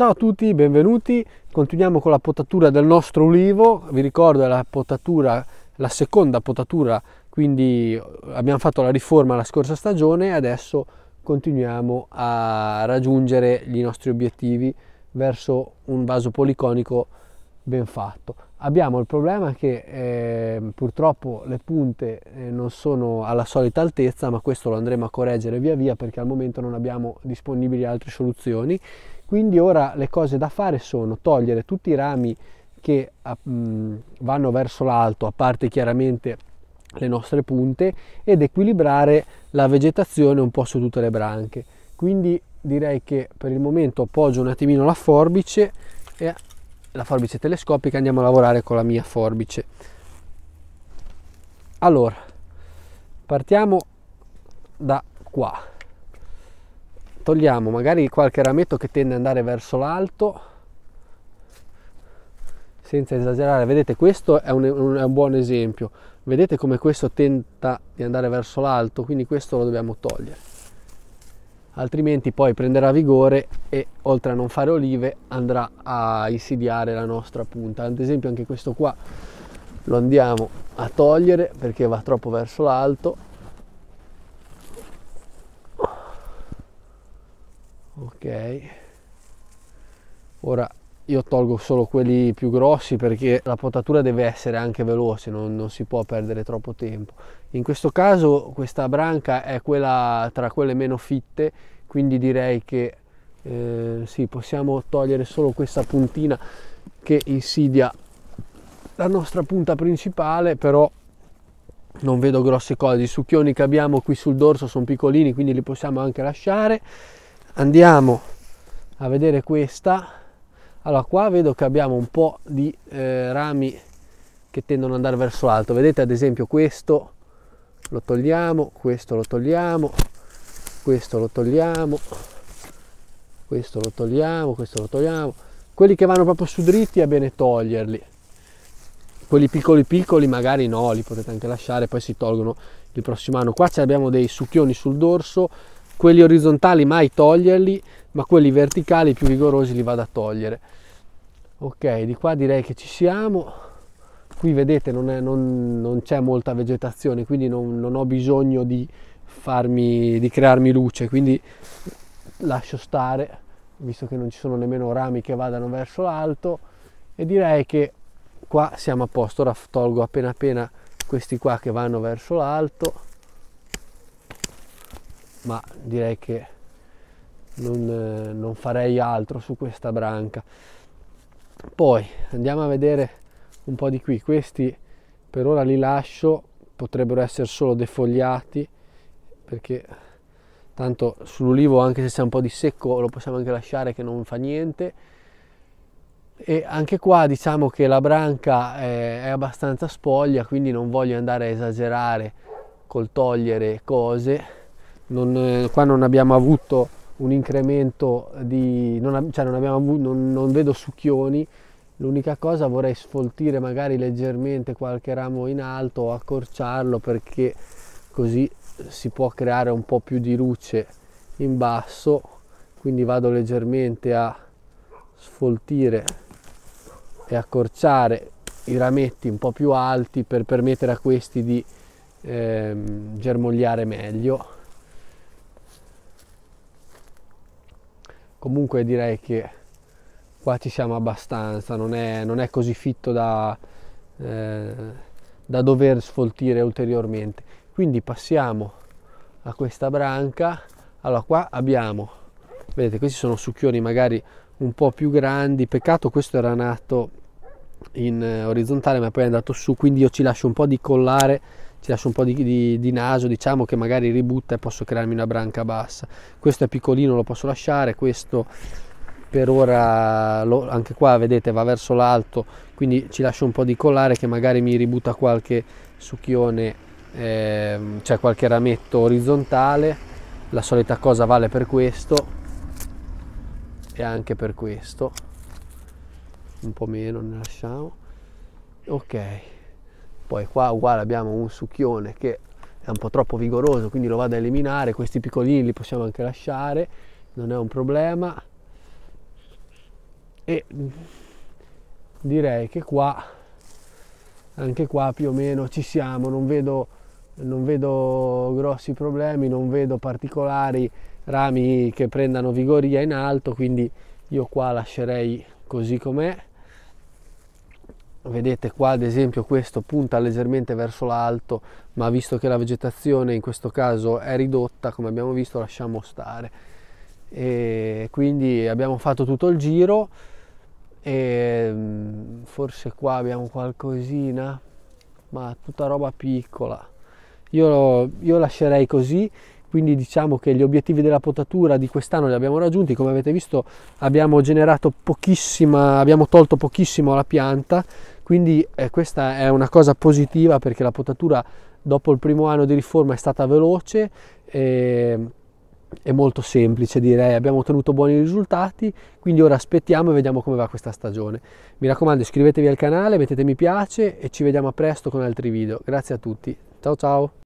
Ciao a tutti, benvenuti. Continuiamo con la potatura del nostro ulivo. Vi ricordo la potatura, la seconda potatura, quindi eh, abbiamo fatto la riforma la scorsa stagione e adesso continuiamo a raggiungere i nostri obiettivi verso un vaso policonico ben fatto. Abbiamo il problema che eh, purtroppo le punte eh, non sono alla solita altezza, ma questo lo andremo a correggere via via perché al momento non abbiamo disponibili altre soluzioni quindi ora le cose da fare sono togliere tutti i rami che ah, mh, vanno verso l'alto, a parte chiaramente le nostre punte, ed equilibrare la vegetazione un po' su tutte le branche. Quindi direi che per il momento appoggio un attimino la forbice e la forbice telescopica andiamo a lavorare con la mia forbice. Allora, partiamo da qua togliamo magari qualche rametto che tende ad andare verso l'alto senza esagerare vedete questo è un, un, è un buon esempio vedete come questo tenta di andare verso l'alto quindi questo lo dobbiamo togliere altrimenti poi prenderà vigore e oltre a non fare olive andrà a insidiare la nostra punta ad esempio anche questo qua lo andiamo a togliere perché va troppo verso l'alto ok ora io tolgo solo quelli più grossi perché la potatura deve essere anche veloce non, non si può perdere troppo tempo in questo caso questa branca è quella tra quelle meno fitte quindi direi che eh, sì, possiamo togliere solo questa puntina che insidia la nostra punta principale però non vedo grosse cose i succhioni che abbiamo qui sul dorso sono piccolini quindi li possiamo anche lasciare andiamo a vedere questa allora qua vedo che abbiamo un po di eh, rami che tendono ad andare verso l'alto vedete ad esempio questo lo togliamo questo lo togliamo questo lo togliamo questo lo togliamo questo lo togliamo quelli che vanno proprio su dritti è bene toglierli quelli piccoli piccoli magari no li potete anche lasciare poi si tolgono il prossimo anno qua abbiamo dei succhioni sul dorso quelli orizzontali mai toglierli, ma quelli verticali più vigorosi li vado a togliere. Ok, di qua direi che ci siamo. Qui vedete non, c'è molta vegetazione, quindi non, non ho bisogno di, farmi, di crearmi luce, quindi lascio stare, visto che non ci sono nemmeno rami che vadano verso l'alto, e direi che qua siamo a posto. Ora tolgo appena appena questi qua che vanno verso l'alto ma direi che non, eh, non farei altro su questa branca poi andiamo a vedere un po' di qui questi per ora li lascio potrebbero essere solo defogliati perché tanto sull'ulivo anche se c'è un po' di secco lo possiamo anche lasciare che non fa niente e anche qua diciamo che la branca è, eh, è abbastanza spoglia quindi non voglio andare a esagerare col togliere cose non, eh, qua non abbiamo avuto un incremento di... non, cioè non, avuto, non, non vedo succhioni, l'unica cosa vorrei sfoltire magari leggermente qualche ramo in alto o accorciarlo perché così si può creare un po' più di luce in basso, quindi vado leggermente a sfoltire e accorciare i rametti un po' più alti per permettere a questi di ehm, germogliare meglio comunque direi che qua ci siamo abbastanza non è, non è così fitto da, eh, da dover sfoltire ulteriormente quindi passiamo a questa branca allora qua abbiamo vedete questi sono succhioni magari un po' più grandi peccato questo era nato in eh, orizzontale ma poi è andato su quindi io ci lascio un po' di collare ci lascio un po' di, di, di, naso diciamo che magari ributta e posso crearmi una branca bassa questo è piccolino lo posso lasciare questo per ora lo, anche qua vedete va verso l'alto quindi ci lascio un po' di collare che magari mi ributta qualche succhione eh, cioè qualche rametto orizzontale la solita cosa vale per questo e anche per questo un po' meno ne lasciamo ok poi qua uguale abbiamo un succhione che è un po' troppo vigoroso quindi lo vado a eliminare questi piccolini li possiamo anche lasciare non è un problema e direi che qua anche qua più o meno ci siamo non vedo, non vedo grossi problemi non vedo particolari rami che prendano vigoria in alto quindi io qua lascerei così com'è vedete qua ad esempio questo punta leggermente verso l'alto ma visto che la vegetazione in questo caso è ridotta come abbiamo visto lasciamo stare e quindi abbiamo fatto tutto il giro e mm, forse qua abbiamo qualcosina ma tutta roba piccola io, io lascerei così quindi diciamo che gli obiettivi della potatura di quest'anno li abbiamo raggiunti, come avete visto abbiamo generato pochissima, abbiamo tolto pochissimo la pianta, quindi eh, questa è una cosa positiva perché la potatura dopo il primo anno di riforma è stata veloce e, e molto semplice direi, abbiamo ottenuto buoni risultati, quindi ora aspettiamo e vediamo come va questa stagione. Mi raccomando iscrivetevi al canale, mettete mi piace e ci vediamo presto con altri video. Grazie a tutti, ciao ciao!